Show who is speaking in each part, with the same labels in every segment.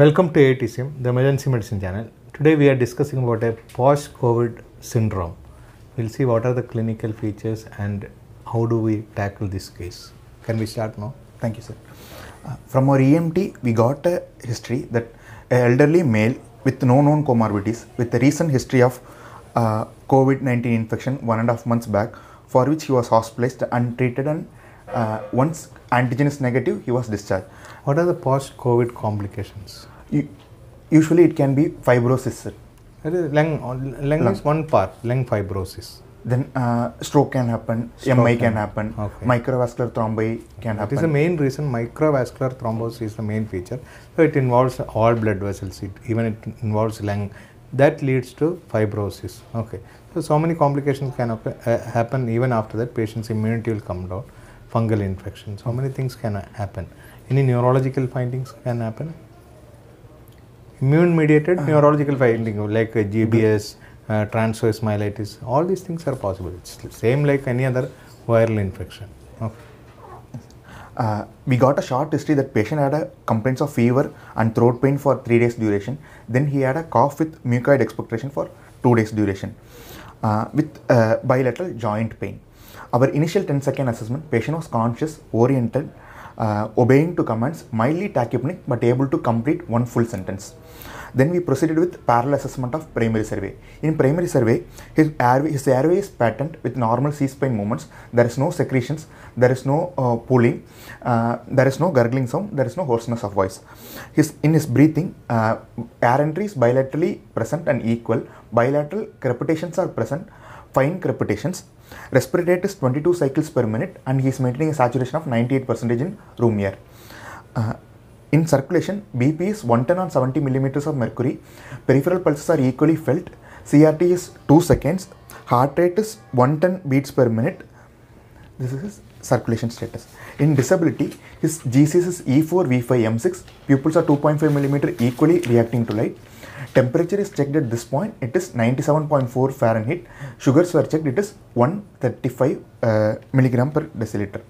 Speaker 1: Welcome to ATCM, the emergency medicine channel. Today we are discussing about a post-COVID syndrome. We'll see what are the clinical features and how do we tackle
Speaker 2: this case. Can we start now? Thank you, sir. Uh, from our EMT, we got a history that an elderly male with no known comorbidities with a recent history of uh, COVID-19 infection one and a half months back for which he was hospitalized untreated and uh, once antigen is negative, he was discharged. What are the post-COVID complications? usually it can be fibrosis.
Speaker 1: Lung, lung, is
Speaker 2: one part, lung fibrosis. Then uh, stroke can happen, stroke MI can, happen, okay.
Speaker 1: microvascular thrombi can happen. It is the main reason microvascular thrombosis is the main feature. So it involves all blood vessels, it, even it involves lung. That leads to fibrosis. Okay. So, so many complications can occur, uh, happen even after that. Patient's immunity will come down, fungal infection. So many things can happen. Any neurological findings can happen immune mediated ah. neurological finding like mm-hmm. GBS, uh, transverse myelitis, all these things are possible. It's same like any other viral infection. Okay.
Speaker 2: Uh, we got a short history that patient had a complaints of fever and throat pain for three days duration. Then he had a cough with mucoid expectoration for two days duration uh, with uh, bilateral joint pain. Our initial 10 second assessment, patient was conscious, oriented, uh, obeying to commands, mildly tachypneic but able to complete one full sentence. Then we proceeded with parallel assessment of primary survey. In primary survey, his airway, his airway is patent with normal C-spine movements. There is no secretions, there is no uh, pulling, uh, there is no gurgling sound, there is no hoarseness of voice. His In his breathing, uh, air entry is bilaterally present and equal. Bilateral crepitations are present, fine crepitations. Respiratory rate is 22 cycles per minute and he is maintaining a saturation of 98% in room air. Uh, in circulation, BP is 110 on 70 millimeters of mercury. Peripheral pulses are equally felt. CRT is 2 seconds. Heart rate is 110 beats per minute. This is his circulation status. In disability, his GCS is E4, V5, M6. Pupils are 2.5 millimeter equally reacting to light. Temperature is checked at this point. It is 97.4 Fahrenheit. Sugars were checked. It is 135 uh, milligram per deciliter.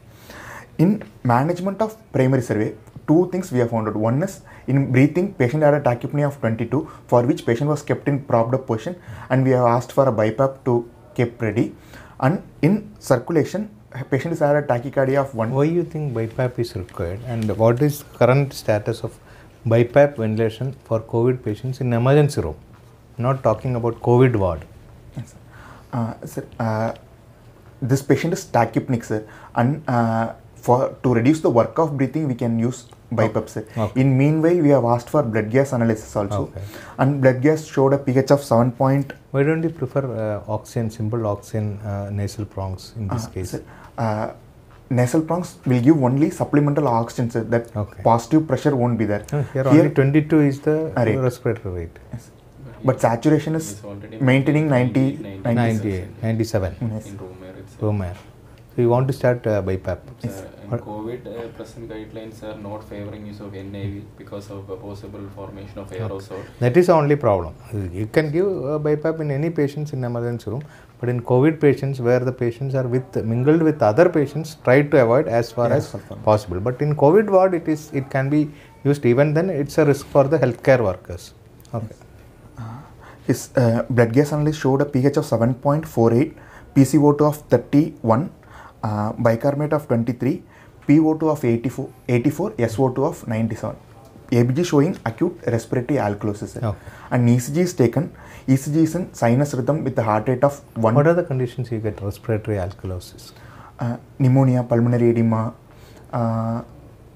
Speaker 2: In management of primary survey, two things we have found out. One is in breathing, patient had a tachypnea of 22 for which patient was kept in propped up position and we have asked for a BiPAP to keep ready. And in circulation, patient has had a tachycardia of 1. Why you think BiPAP is required and what is current status of BiPAP
Speaker 1: ventilation for COVID patients in emergency room? Not talking about COVID ward.
Speaker 2: Yes, sir. Uh, sir uh, this patient is tachypnic sir and uh, for to reduce the work of breathing we can use BiPAP. Okay. In meanwhile, we have asked for blood gas analysis also, okay. and blood gas showed a pH of 7. Point
Speaker 1: Why don't you prefer
Speaker 2: uh, oxygen, simple oxygen uh, nasal prongs in this uh, case? Sir, uh, nasal prongs will give only supplemental oxygen, sir. That okay. positive pressure won't be there. Oh, here, here, only 22 is the ah, rate. respiratory rate. Yes. But saturation is maintaining 90, 90 97. Yes. In room air. Room air.
Speaker 1: So you want to start uh, BiPAP. Sir,
Speaker 2: COVID uh, present guidelines are not favoring use of NAV because of a possible formation of aerosol. That is
Speaker 1: the only problem. You can give uh, BiPAP in any patients in emergency room, but in COVID patients where the patients are with mingled with other patients, try to avoid as far yes, as possible. But in COVID ward, it is it can be used. Even then, it's a risk
Speaker 2: for the healthcare workers. Okay. Yes. His uh, uh, blood gas analysis showed a pH of 7.48, PCO2 of 31, uh, bicarbonate of 23, PO2 of 84, 84 SO2 of 97. ABG showing acute respiratory alkalosis. Okay. And ECG is taken. ECG is in sinus rhythm with the heart rate of 1. What are the conditions you get respiratory alkalosis? Uh, pneumonia, pulmonary edema, uh,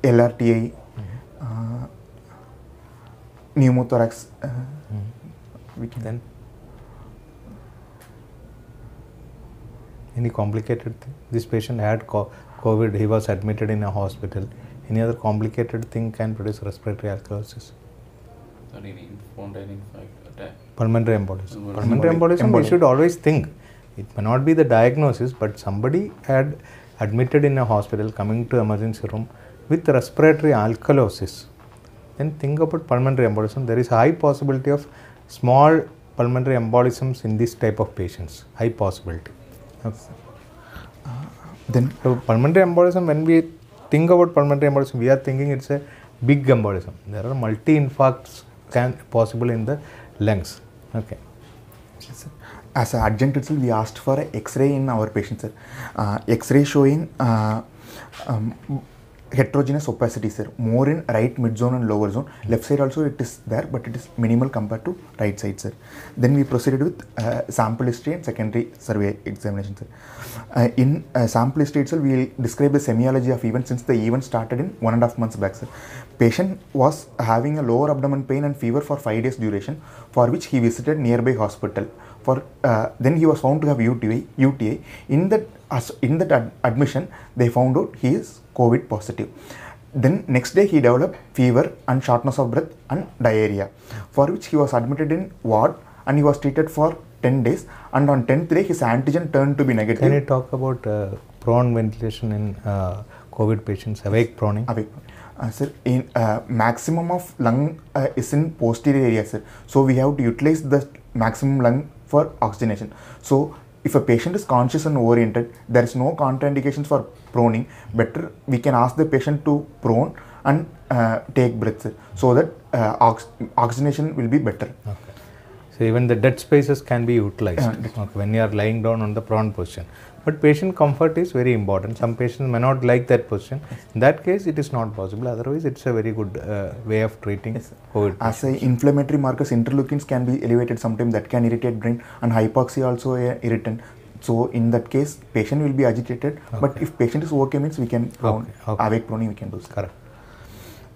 Speaker 2: LRTI, mm-hmm. uh, pneumothorax. Uh, mm-hmm. we can then
Speaker 1: any complicated thing? This patient had COVID, he was admitted in a hospital. Any other complicated thing can produce respiratory alkalosis? Pulmonary embolism. Pulmonary embolism, we should always think. It may not be the diagnosis, but somebody had admitted in a hospital, coming to emergency room with respiratory alkalosis. Then think about pulmonary embolism. There is high possibility of small pulmonary embolisms in this type of patients. High possibility. then so pulmonary embolism when we think about pulmonary embolism we are thinking it's a big embolism there are multi
Speaker 2: infarcts can possible in the lungs okay yes, as an adjunct itself we asked for an x-ray in our patients sir uh, x-ray showing uh, um, heterogeneous opacity is there more in right mid zone and lower zone left side also it is there but it is minimal compared to right side sir then we proceeded with uh, sample history and secondary survey examination sir uh, in uh, sample history itself we will describe the semiology of events since the event started in one and a half months back sir Patient was having a lower abdomen pain and fever for 5 days duration for which he visited nearby hospital. For uh, Then he was found to have UTI. UTI. In that, in that ad admission, they found out he is COVID positive. Then next day he developed fever and shortness of breath and diarrhea for which he was admitted in ward and he was treated for 10 days and on 10th day his antigen turned to be negative. Can you talk about uh, prone ventilation in uh, COVID patients, awake proning? Awake uh, sir, in uh, maximum of lung uh, is in posterior area, sir. So we have to utilize the maximum lung for oxygenation. So if a patient is conscious and oriented, there is no contraindications for proning. Better we can ask the patient to prone and uh, take breaths so that uh, ox oxygenation will be better. Okay.
Speaker 1: So even the dead spaces can be utilized yeah, uh, okay, when you are lying down on the prone position. But patient comfort is very important. Some patients may not
Speaker 2: like that position. In that case, it is not possible. Otherwise, it's a very good uh, way of treating yes. COVID. As patients. a inflammatory markers, interleukins can be elevated sometimes. That can irritate brain and hypoxia also a uh, irritant. So in that case, patient will be agitated. Okay. But if patient is okay, means we can prone, okay. awake proning we can do. Correct.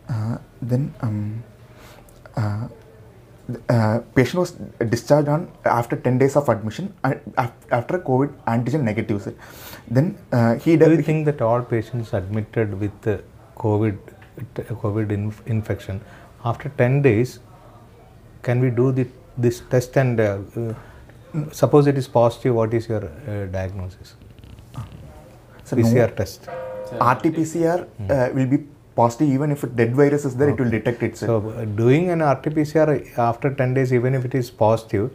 Speaker 2: Uh, then um, uh, uh, patient was discharged on after 10 days of admission after COVID antigen negative. Sir. Then uh, he. Do you think that all
Speaker 1: patients admitted with COVID COVID inf infection after 10 days can we do the, this test and uh, uh, suppose
Speaker 2: it is positive what is your uh,
Speaker 1: diagnosis?
Speaker 2: So PCR no. test. RT-PCR hmm. uh, will be positive, even if a dead virus is there, okay. it will detect itself. So, uh,
Speaker 1: doing an RT-PCR after 10 days, even if it is positive,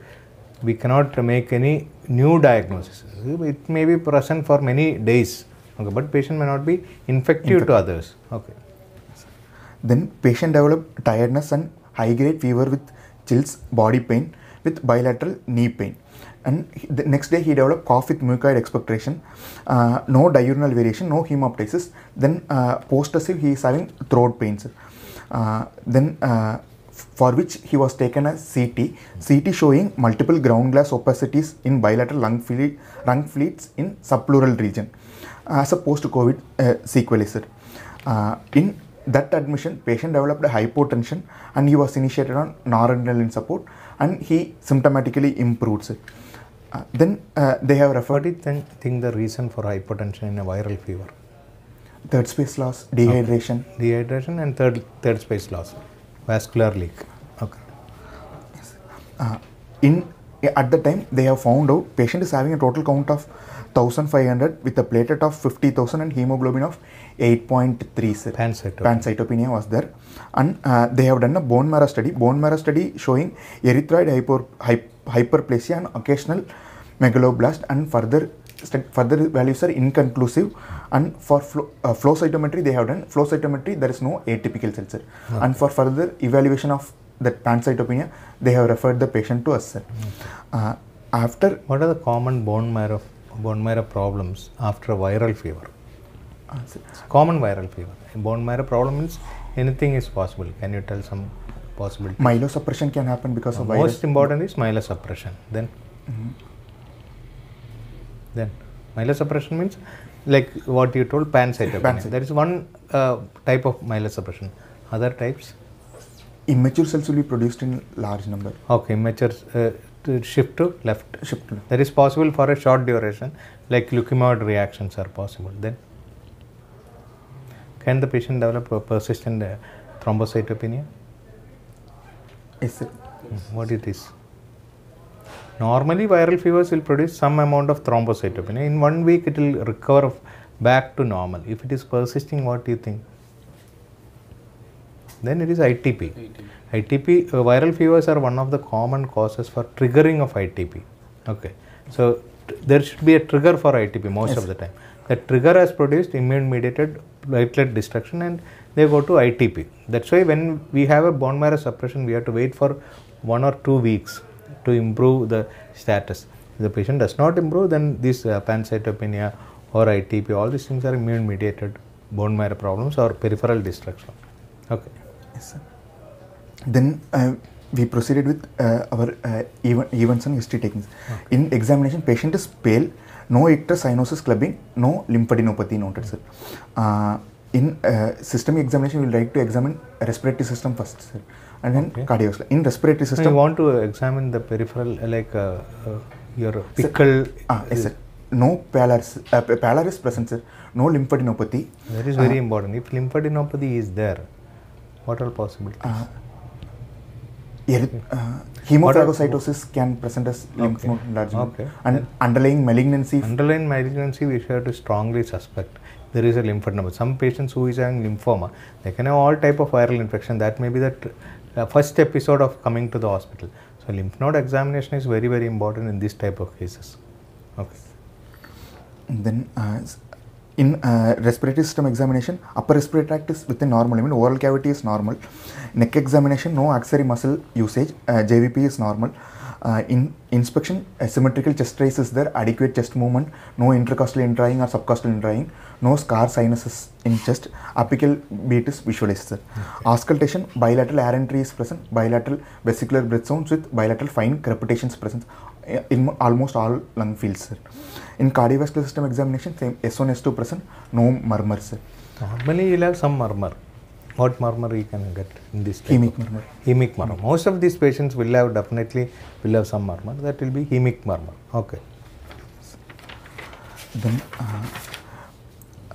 Speaker 1: we cannot make any new diagnosis. It may be present for many days, okay, but patient may not be infective Infect- to others.
Speaker 2: Okay. Then patient develop tiredness and high-grade fever with chills, body pain with bilateral knee pain and the next day he developed cough with mucoid expectoration, uh, no diurnal variation, no hemoptysis. Then uh, post he is having throat pains. Uh, then uh, for which he was taken as CT, CT showing multiple ground glass opacities in bilateral lung, fleet, lung fleets in subpleural region uh, as a post-COVID uh, uh, in that admission, patient developed hypotension and he was initiated on noradrenaline support and he symptomatically improves it. Uh, then uh, they have referred. What do you think the reason for hypertension in a viral fever? Third space loss, dehydration. Okay. Dehydration
Speaker 1: and third third space loss, vascular
Speaker 2: leak. Okay. Uh, in at the time they have found out patient is having a total count of 1500 with a platelet of 50000 and hemoglobin of eight point three seven. pancytopenia. pancytopenia was there and uh, they have done a bone marrow study bone marrow study showing erythroid hyper, hyperplasia and occasional megaloblast and further further values are inconclusive and for flow, uh, flow cytometry they have done flow cytometry there is no atypical cells okay. and for further evaluation of that pancytopenia they have referred the patient to us sir. Uh, after what are the common bone marrow bone marrow problems after viral fever
Speaker 1: uh, common viral fever bone marrow problem means anything is possible can you tell some
Speaker 2: possibility. Myelosuppression can happen because of Most virus. Most important
Speaker 1: is myelosuppression. Then, mm-hmm. then myelosuppression means like what you told pancytopenia. pancytopenia. one uh, type of myelosuppression. Other types. Immature cells will be produced in large number. Okay, immature uh, to shift to left. Shift to left. That is possible for a short duration, like leukemoid reactions are possible. Then, can the patient develop a persistent uh, thrombocytopenia? Is it? Hmm, what it is? Normally, viral fevers will produce some amount of thrombocytopenia. In one week, it will recover back to normal. If it is persisting, what do you think? Then it is ITP. ITP, ITP uh, viral fevers are one of the common causes for triggering of ITP. Okay, so there should be a trigger for ITP most yes. of the time. The trigger has produced immune mediated platelet destruction and they go to ITP. That's why when we have a bone marrow suppression, we have to wait for one or two weeks to improve the status. If the patient does not improve, then this uh, pancytopenia or ITP, all these things are immune mediated bone marrow problems or peripheral destruction.
Speaker 2: Okay. Yes, sir. Then uh, we proceeded with uh, our uh, events and history taking. Okay. In examination, patient is pale no icterocinosis clubbing, no lymphadenopathy noted, sir. Uh, in uh, systemic examination, we like to examine respiratory system first, sir, and then okay. cardiovascular. In respiratory system, we
Speaker 1: want to examine the peripheral, like uh, uh, your pickle.
Speaker 2: ah, sir. No pallor, uh, pallor sir. No lymphadenopathy. That is very important. If lymphadenopathy is there, what are possibilities? Uh, Hemophagocytosis can present as lymph node enlargement. Okay. And
Speaker 1: underlying malignancy. Underlying malignancy, we have to strongly suspect there is a lymph node. Some patients who is having lymphoma, they can have all type of viral infection. That may be the uh, first episode of coming to the hospital. So lymph node examination is very very important in this type of
Speaker 2: cases. Okay. And then uh, in uh, respiratory system examination, upper respiratory tract is within normal limit, oral cavity is normal. Neck examination, no axillary muscle usage, uh, JVP is normal. Uh, in inspection, asymmetrical chest raise is there, adequate chest movement, no intercostal indrying or subcostal indrying, no scar sinuses in chest, apical beat is visualized. Okay. Auscultation, bilateral air entry is present, bilateral vesicular breath sounds with bilateral fine crepitations present uh, in almost all lung fields. Sir. In cardiovascular system examination, same S1, S2 present, no murmurs. Normally you'll have some murmur. What murmur you can get in this type Hemic murmur.
Speaker 1: Hemic murmur. Most of these patients will have definitely will have some murmur. That will be hemic murmur. Okay.
Speaker 2: Then uh,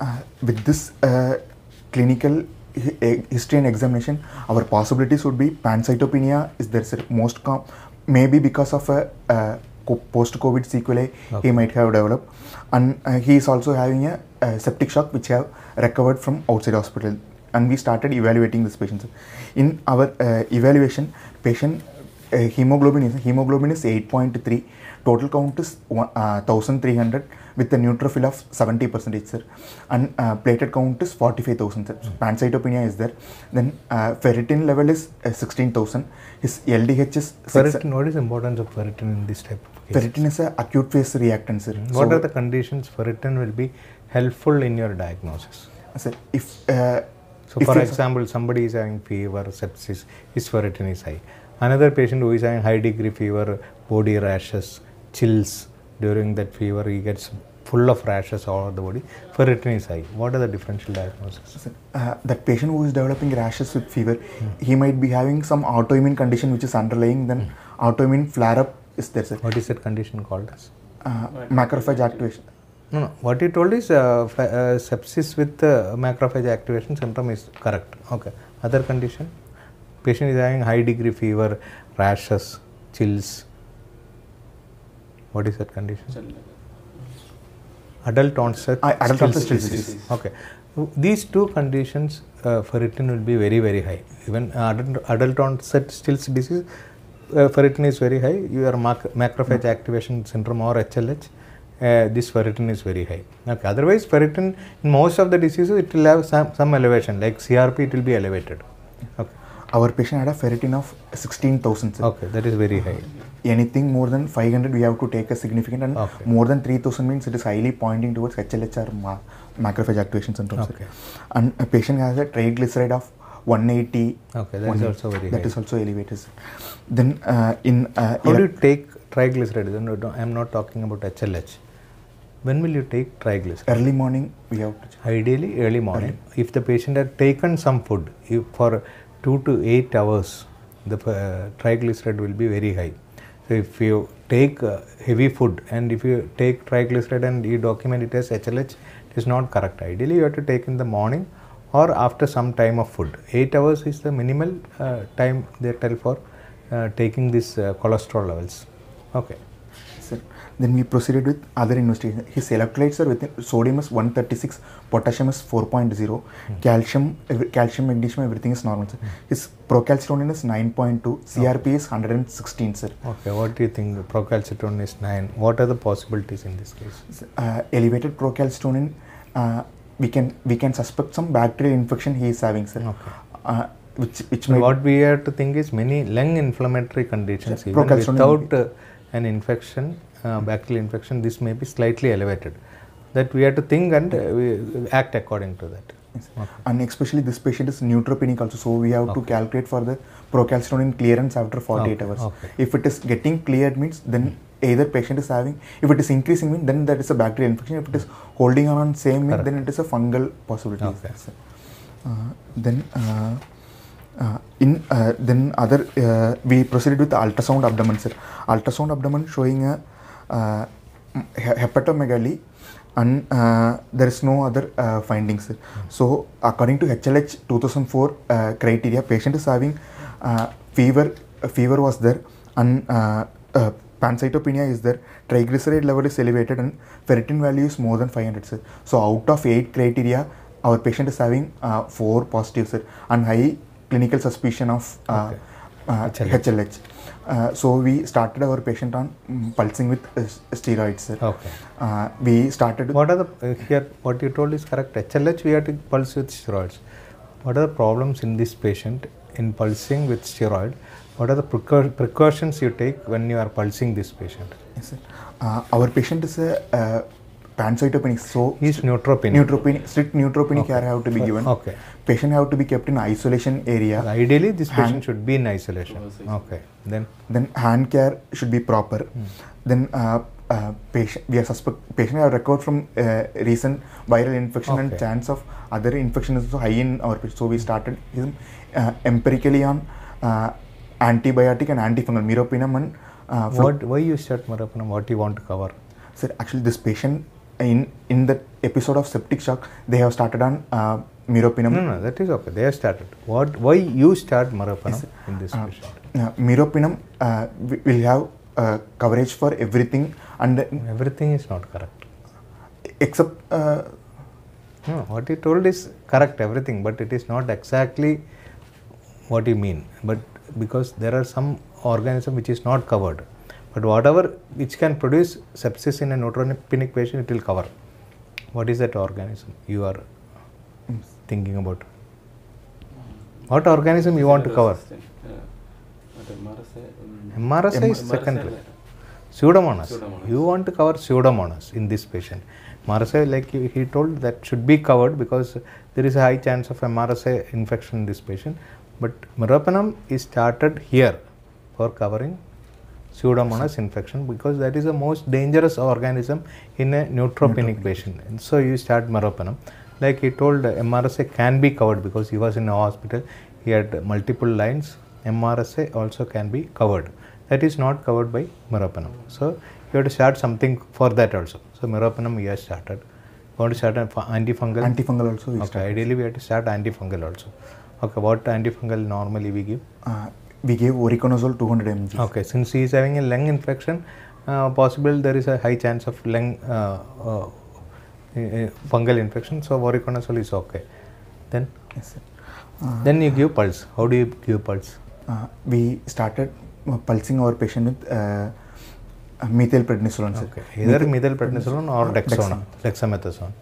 Speaker 2: uh, with this uh, clinical history and examination, our possibilities would be pancytopenia is there most com- maybe because of a post-COVID sequelae okay. he might have developed, and uh, he is also having a, a, septic shock which have recovered from outside hospital. And we started evaluating this patient. In our uh, evaluation, patient uh, hemoglobin is hemoglobin is 8.3 total count is 1300 uh, with a neutrophil of 70 percentage sir and uh, platelet count is 45000 sir so hmm. pancytopenia is there then uh, ferritin level is 16000 his ldh is ferritin
Speaker 1: what is importance of ferritin in this type of case ferritin
Speaker 2: is a acute phase reactant sir hmm. what so, are
Speaker 1: the conditions ferritin will be helpful in your diagnosis
Speaker 2: sir if so if for
Speaker 1: example somebody is having fever sepsis his ferritin is high Another patient who is having high degree fever, body rashes, chills during that fever, he gets full of rashes all over the body. Ferritin is high. What are the differential
Speaker 2: diagnoses? Uh, that patient who is developing rashes with fever, mm. he might be having some autoimmune condition which is underlying, then mm. autoimmune flare up is there, sir. What is that condition called Uh, macrophage activation. No, no.
Speaker 1: What you told is uh, uh sepsis with uh, macrophage activation syndrome is correct. Okay. Other condition? patient is having high degree fever, rashes, chills. What is that condition? Adult onset. I, adult onset chills disease. Okay. These two conditions uh, ferritin will be very very high. Even adult, adult onset chills disease, uh, ferritin is very high. Your mac- macrophage hmm. activation syndrome or HLH. Uh, this ferritin is very high. Okay. Otherwise, ferritin in most of the diseases it will have some, some elevation. Like CRP, it will be elevated.
Speaker 2: Okay our patient had a ferritin of 16,000. Okay, that is very high. Anything more than 500, we have to take a significant, and okay. more than 3,000 means it is highly pointing towards HLHR ma- macrophage activation syndrome. Okay. And a patient has a triglyceride of 180. Okay, that is also very That high. is also elevated. Then uh, in uh, how do you take triglyceride? No, no, I am not
Speaker 1: talking about HLH. When will you take triglyceride? Early morning, we have to. Check. Ideally, early morning. Early. If the patient had taken some food, for 2 to 8 hours the uh, triglyceride will be very high. So if you take uh, heavy food and if you take triglyceride and you document it as HLH, it is not correct. Ideally, you have to take in the morning or after some time of food. 8 hours is the minimal uh, time they
Speaker 2: tell for uh, taking this uh, cholesterol levels. Okay. Then we proceeded with other investigations. His electrolytes are within sodium is 136, potassium is 4.0, mm. calcium, calcium, magnesium, everything is normal. Sir. Mm. His procalcitonin is 9.2, CRP okay. is 116, sir.
Speaker 1: Okay, what do you think? The procalcitonin is 9. What are the possibilities in this case?
Speaker 2: Uh, elevated procalcitonin, uh, we can we can suspect some bacterial infection he is having, sir. Okay. Uh, which, which so what
Speaker 1: we have to think is many lung inflammatory conditions, sir, even without an infection, uh, bacterial infection, this may be slightly elevated. That we have to think and uh, we act according to that.
Speaker 2: Okay. And especially this patient is neutropenic also, so we have okay. to calculate for the procalcitonin clearance after 48 okay. hours. If it is getting cleared means then either patient is having, if it is increasing means then that is a bacterial infection, if it is holding on same then it is a fungal possibility. Uh, then uh, uh, in uh, then other uh, we proceeded with ultrasound abdomen sir ultrasound abdomen showing a uh, uh, hepatomegaly and uh, there is no other findings sir. so according to hlh 2004 criteria patient is having fever fever was there and pancytopenia is there triglyceride level is elevated and ferritin value is more than 500 sir. so out of 8 criteria our patient is having 4 positive sir and high clinical suspicion of uh, okay. uh, HLH. HLH. Uh, so we started our patient on mm, pulsing with uh, steroids. Okay. Uh, we started. What are the here? What you told is correct. HLH we had to
Speaker 1: pulse with steroids. What are the problems in this patient in pulsing with steroid? What are the precautions you take when you are pulsing this patient? Yes, sir. Uh, our
Speaker 2: patient is a, pancytopenic. So he's neutropenic. Neutropenic, strict neutropenic okay. care have to be given. Okay. Patient have to be kept in isolation area. So ideally, this hand, patient
Speaker 1: should be in isolation.
Speaker 2: Okay. Then. Then hand care should be proper. Hmm. Then. Uh, uh, patient we are suspect patient have recovered from uh, recent viral infection okay. and chance of other infection is also high in our patient. So we started him uh, empirically on uh, antibiotic and antifungal meropenem and. Uh, what why you start, meropenem? What do you want to cover? Sir, actually this patient in in the episode of septic shock they have started on uh, meropenem no
Speaker 1: no that is okay they have started what why you start meropenem in this uh, patient
Speaker 2: uh, meropenem uh, will have uh, coverage for everything and everything is not correct except uh, no, what he told
Speaker 1: is correct everything but it is not exactly what you mean but because there are some organism which is not covered but whatever which can produce sepsis in a neutropenic patient, it will cover. What is that organism you are thinking about? What organism you want to cover?
Speaker 2: MRSA is secondary. Pseudomonas. You
Speaker 1: want to cover pseudomonas in this patient. MRSA, like he told, that should be covered because there is a high chance of MRSA infection in this patient. But meropenem is started here for covering pseudomonas infection because that is the most dangerous organism in a neutropenic, patient. And so you start meropenem. Like he told, MRSA can be covered because he was in a hospital. He had multiple lines. MRSA also can be covered. That is not covered by meropenem. So you have to start something for that also. So meropenem we have started. You want to start antifungal. Antifungal also. okay. Ideally we have to start antifungal also. Okay. What antifungal normally we give? Uh, we gave oriconazole 200 mg. Okay, since he is having a lung infection, uh, possible there is a high chance of lung uh, uh fungal infection, so oriconazole is okay.
Speaker 2: Then, yes, uh, then you give pulse. How do
Speaker 1: you give pulse?
Speaker 2: Uh, we started pulsing our patient with methylprednisolone. Okay. Either methylprednisolone or dexona, dexamethasone.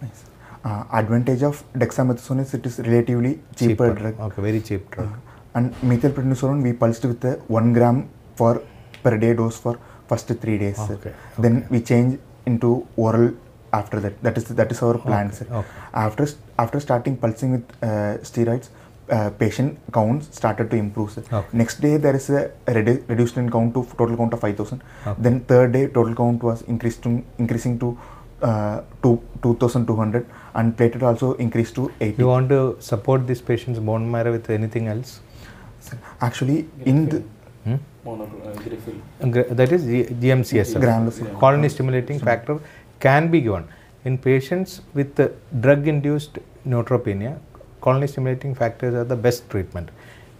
Speaker 2: Uh, advantage of dexamethasone is it is relatively cheaper, cheaper, drug. Okay, very cheap drug. Uh, and methylprednisolone we pulsed with uh, 1 gram for per day dose for first 3 days. Okay. okay. Then we change into oral after that. That is that is our plan. Okay. okay. After after starting pulsing with uh, steroids, uh, patient counts started to improve. Okay. Next day there is a redu- reduced in count to total count of 5000. Okay. Then third day total count was increased to increasing to uh, two, 2200 and platelet also increased to 80. You
Speaker 1: want to support these patients bone marrow with anything else? Actually, in the hmm?
Speaker 2: Uh, uh,
Speaker 1: that is GMCSF, Gram colony stimulating factor can be given in patients with uh, drug-induced neutropenia. Colony stimulating factors are the best treatment.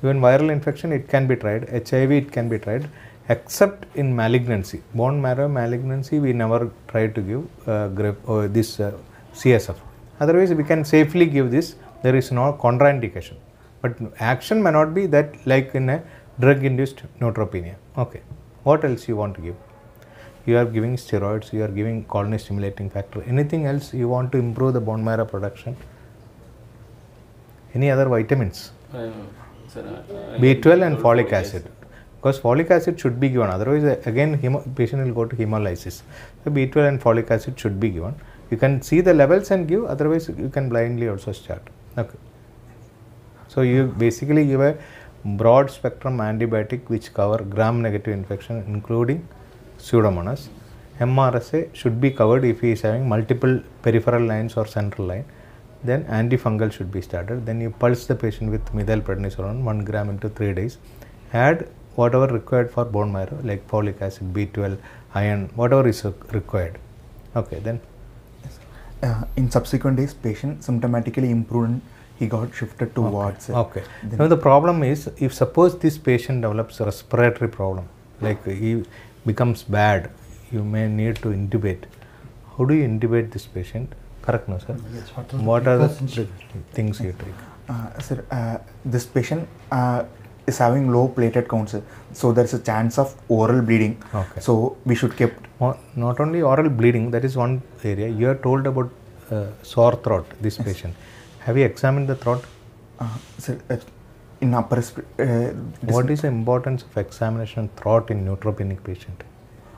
Speaker 1: Even viral infection, it can be tried. HIV, it can be tried except in malignancy. Bone marrow malignancy, we never try to give uh, grip, uh, this uh, CSF. Otherwise, we can safely give this. There is no contraindication but action may not be that like in a drug induced neutropenia. Okay, what else you want to give? You are giving steroids, you are giving colony stimulating factor, anything else you want to improve the bone marrow production? Any other vitamins?
Speaker 2: Uh, sir, uh, B12 and folic
Speaker 1: acid because folic acid should be given otherwise uh, again hemo, patient will go to hemolysis so b12 and folic acid should be given you can see the levels and give otherwise you can blindly also start okay so you basically give a broad spectrum antibiotic which cover gram negative infection including pseudomonas. MRSA should be covered if he is having multiple peripheral lines or central line. Then antifungal should be started. Then you pulse the patient with methylprednisolone 1 gram into 3 days. Add whatever required for bone marrow like folic acid, B12, iron, whatever is required.
Speaker 2: Okay, then. Uh, in subsequent days, patient symptomatically improved he got shifted to okay. wards. Okay. Then now
Speaker 1: the problem is if suppose this patient develops a respiratory problem, like he becomes bad, you may need to intubate. How do you intubate this patient? Correct, no, sir? Yes, what, what are the
Speaker 2: things you take? Uh, sir, uh, this patient uh, is having low platelet counts, so there's a chance of oral bleeding. Okay. So we should keep. Not only oral
Speaker 1: bleeding, that is one area. You are told about uh, sore throat, this yes. patient. Have you examined the throat? Uh, sir, uh,
Speaker 2: in upper uh, What
Speaker 1: is the importance of examination throat in neutropenic patient?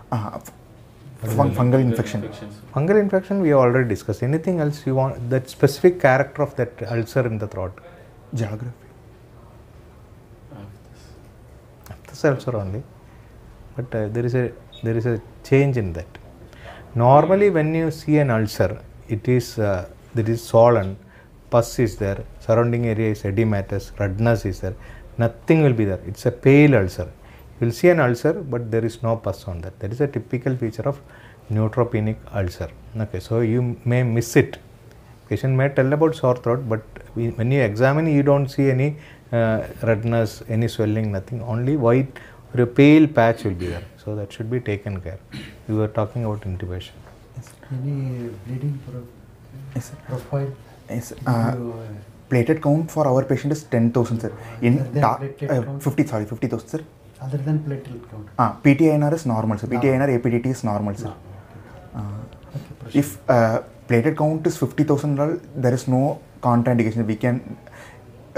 Speaker 1: Uh, fungal, fungal infection. Fungal infection we already discussed. Anything else you want? That specific character of that ulcer in the throat. Geography. Apthous ulcer only, but uh, there is a there is a change in that. Normally, when you see an ulcer, it is uh, swollen pus is there, surrounding area is edematous, redness is there, nothing will be there. It's a pale ulcer. You will see an ulcer, but there is no pus on that. That is a typical feature of neutropenic ulcer. Okay, so you may miss it. Patient may tell about sore throat, but we, when you examine, you don't see any uh, redness, any swelling, nothing. Only white or a pale patch will be there. So that should be taken care. We were talking about intubation. Any bleeding profile? Yes, Yes,
Speaker 2: platelet count for our patient is 10,000 sir. In ta- uh, 50 sorry 50,000 sir. Other than platelet count. Ah, PTINR is normal sir. PTINR APDT is normal sir. Okay, if uh, platelet count is 50,000 there is no contraindication. We can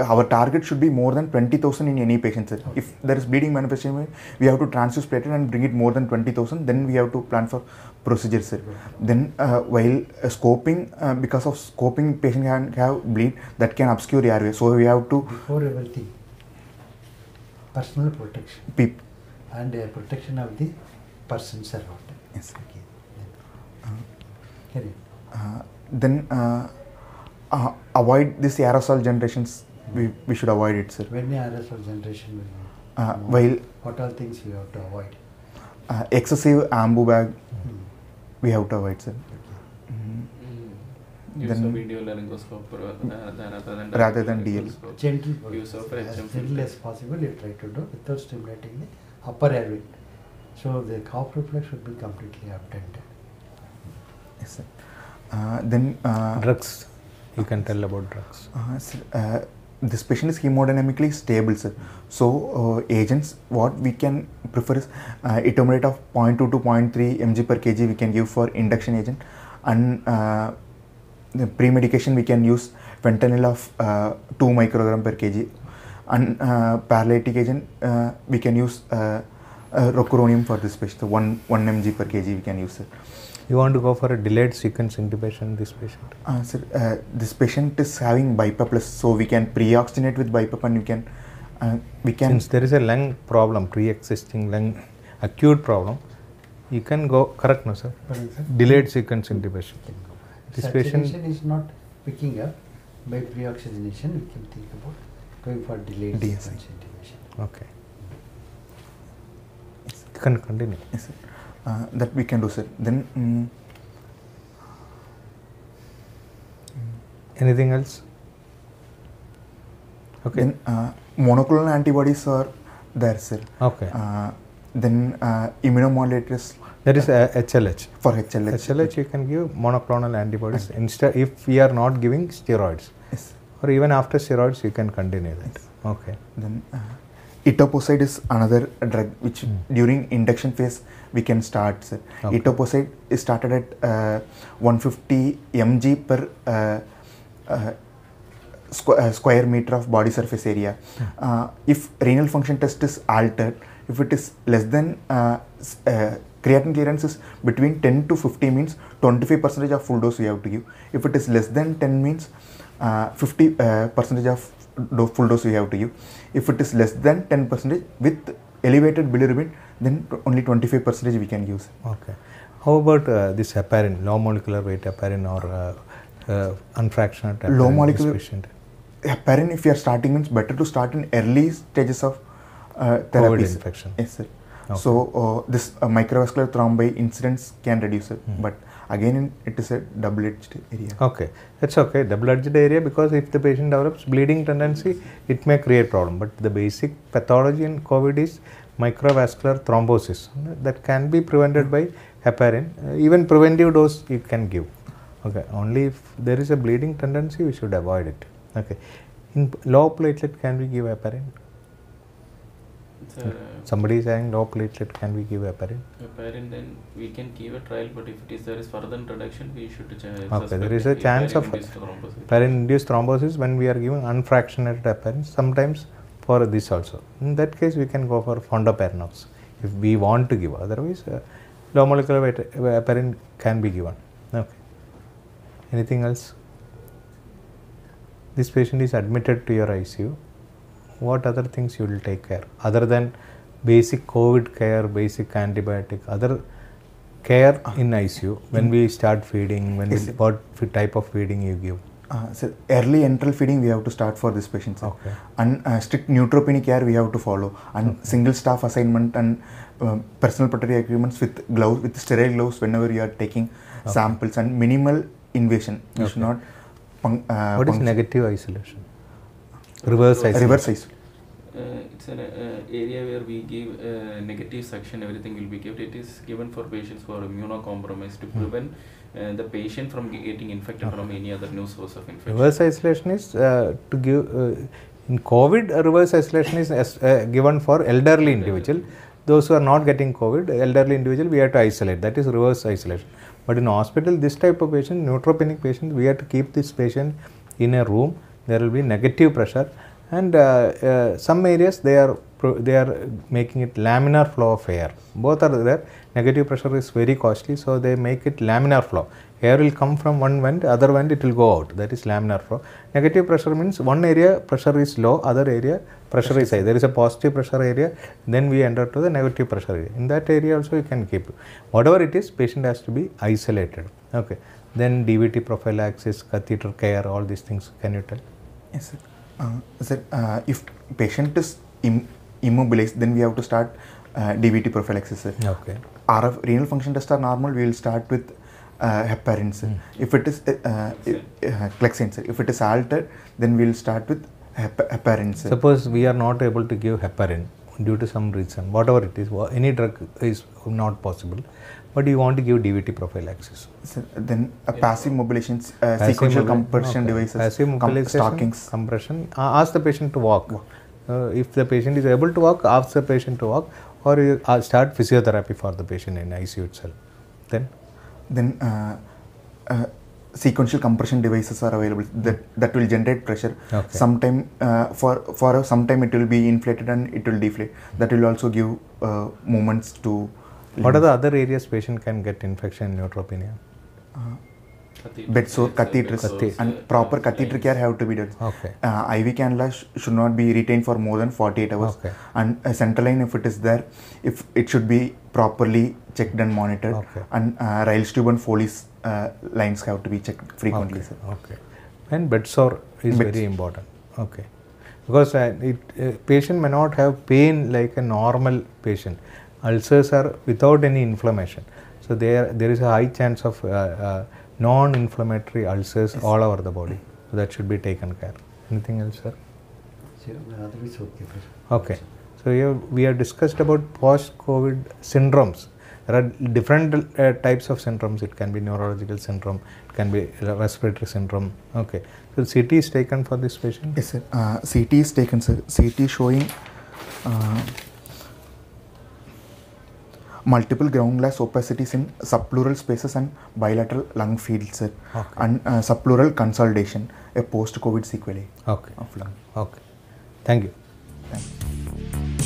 Speaker 2: our target should be more than 20,000 in any patient. Okay. If there is bleeding manifestation, we have to transfuse platelet and bring it more than 20,000. Then we have to plan for procedures. Sir. Okay. Mm-hmm. Then uh, while uh, scoping, uh, because of scoping, patient can have bleed that can obscure the airway. So we have to before everything,
Speaker 1: personal protection. Peep. And uh, protection of the person surrounded. Yes.
Speaker 2: Okay. Uh, uh, then avoid this aerosol generations we, we should avoid it, sir.
Speaker 1: When we are a generation, will uh, while
Speaker 2: what all things we have to avoid? Uh, excessive ambu bag mm-hmm. we have to avoid, sir.
Speaker 1: Mm-hmm. Use then,
Speaker 2: video laryngoscope rather,
Speaker 1: uh, rather than DL. Gentle use of as gentle as possible. You try to do without stimulating the upper airway. So the cough reflex should be completely obtained.
Speaker 2: Yes, sir. Uh, then uh, drugs. You can tell about drugs. Uh, sir, uh, this patient is hemodynamically stable sir. so uh, agents what we can prefer is uh, etomerate of 0.2 to 0.3 mg per kg we can give for induction agent and uh, the pre-medication we can use fentanyl of uh, 2 microgram per kg and uh, paralytic agent uh, we can use uh, uh for this patient so 1 1 mg per kg we can use sir you
Speaker 1: want to go for a delayed sequence intubation this patient?
Speaker 2: Uh, sir, uh, this patient is having BIPAP plus, so we can pre-oxygenate with BiPAP and we can, uh, we can. Since there is a lung problem,
Speaker 1: pre-existing lung acute problem, you can go correct, no sir? Correct, Delayed sequence intubation. This Saturation patient is not picking up by pre-oxygenation. We can think about going for delayed DSI. sequence
Speaker 2: intubation. Okay. Yes, can continue. Yes, sir uh, that we can do sir then um, anything else okay then, uh, monoclonal antibodies are there sir okay uh, then uh, immunomodulators That is a uh, HLH. For HLH.
Speaker 1: HLH, you can give monoclonal antibodies okay. instead if we are not giving steroids. Yes.
Speaker 2: Or even after steroids, you can continue that. Yes. Okay. Then, uh, Etoposide is another drug which mm. during induction phase we can start. Sir. Okay. Etoposide is started at uh, 150 mg per uh, uh, squ uh, square meter of body surface area. Mm. if renal function test is altered, if it is less than uh, creatinine clearance is between 10 to 50 means 25 percentage of full dose we have to give. If it is less than 10 means 50 percentage of do full dose we have to give if it is less than 10 percentage with elevated bilirubin, then only 25 percentage we can use. Okay. How about uh, this
Speaker 1: apparent low molecular weight apparent or uh, uh, Low molecular patient?
Speaker 2: apparent. if you are starting, it's better to start in early stages of uh, therapy. infection. Yes, sir. Okay. So uh, this uh, microvascular thrombi incidence can reduce it, mm but again it is a double edged area okay that's okay double edged area because if the
Speaker 1: patient develops bleeding tendency it may create problem but the basic pathology in covid is microvascular thrombosis that can be prevented by heparin uh, even preventive dose you can give okay only if there is a bleeding tendency we should avoid it okay in low platelet can we give heparin Somebody is saying low platelet, can we give heparin?
Speaker 2: Heparin, then we can give a trial, but if it is there is further reduction, we should. Uh, okay, there is a chance of heparin
Speaker 1: induced thrombosis when we are giving unfractionated heparin. Sometimes for this also. In that case, we can go for fondaparinux if we want to give. Otherwise, uh, low molecular weight uh, heparin can be given. Okay. Anything else? This patient is admitted to your ICU. What other things you will take care other than basic COVID care, basic antibiotic, other care in ICU when
Speaker 2: we start feeding, when we, what type of feeding you give. Uh, sir, early enteral feeding we have to start for this patient. Sir. Okay. And uh, strict neutropenic care we have to follow, and okay. single staff assignment and uh, personal protective agreements with gloves, with sterile gloves whenever you are taking okay. samples, and minimal invasion. You okay. should not. Uh, what is negative isolation? Reverse isolation. Reverse isolation it's an uh, area where we give uh, negative suction, everything will be kept. It is given for patients who are immunocompromised to hmm. prevent uh, the patient from getting infected okay. from any other new source of infection. Reverse
Speaker 1: isolation is to give in COVID, reverse isolation is uh, given for elderly individual. Those who are not getting COVID, elderly individual, we have to isolate. That is reverse isolation. But in hospital, this type of patient, neutropenic patient, we have to keep this patient in a room. There will be negative pressure and uh, uh, some areas they are they are making it laminar flow of air. Both are there. Negative pressure is very costly, so they make it laminar flow. Air will come from one vent, other vent it will go out. That is laminar flow. Negative pressure means one area pressure is low, other area pressure is high. There is a positive pressure area, then we enter to the negative pressure area. In that area also you can keep. Whatever it is, patient has to be isolated. Okay. Then DVT axis catheter care, all these things. Can you tell?
Speaker 2: Yes, sir. Uh, sir, uh, if patient is Im immobilized, then we have to start uh, DVT prophylaxis. Sir. Okay. RF renal function tests are normal. We will start with uh, heparin. Sir. Mm. If it is clexin, sir. If it is altered, then we will start with heparin. Sir.
Speaker 1: Suppose we are not able to give heparin due to some reason, whatever it is, any drug is not possible but you want to give DVT profile access.
Speaker 2: So then a passive mobilization, uh, passive sequential compression okay. devices, passive mobilization, com stockings.
Speaker 1: compression. Uh, ask the patient to walk. Uh, if the patient is able to walk, ask the patient to walk,
Speaker 2: or uh, start physiotherapy for the patient in ICU itself. Then, then uh, uh, sequential compression devices are available that that will generate pressure okay. sometime uh, for for some time it will be inflated and it will deflate that will also give uh, moments to what are the
Speaker 1: other areas patient can get infection in neutropenia? Uh,
Speaker 2: bed sore catheters and proper catheter care have to be done. Okay. Uh, IV cannula sh should not be retained for more than 48 hours. Okay. And a central line, if it is there, if it should be properly checked and monitored. Okay. And uh, rails tube and Foley's uh, lines have to be checked frequently. Okay. okay. And bed sore is bed very important.
Speaker 1: Okay. Because uh, it, uh, patient may not have pain like a normal patient, ulcers are without any inflammation. So there, there is a high chance of uh, uh, non-inflammatory ulcers yes. all over the body. So that should be taken care. Anything else, sir? Okay. So here we have discussed about post-COVID syndromes. There are different uh, types of syndromes. It can be neurological syndrome. It can be respiratory syndrome. Okay. So CT is taken for this
Speaker 2: patient. Yes, sir. Uh, CT is taken, sir. CT showing uh, multiple ground glass opacities in subpleural spaces and bilateral lung fields okay. and uh, subpleural consolidation, a post-COVID sequelae
Speaker 1: okay. of lung. Okay. Thank you. you.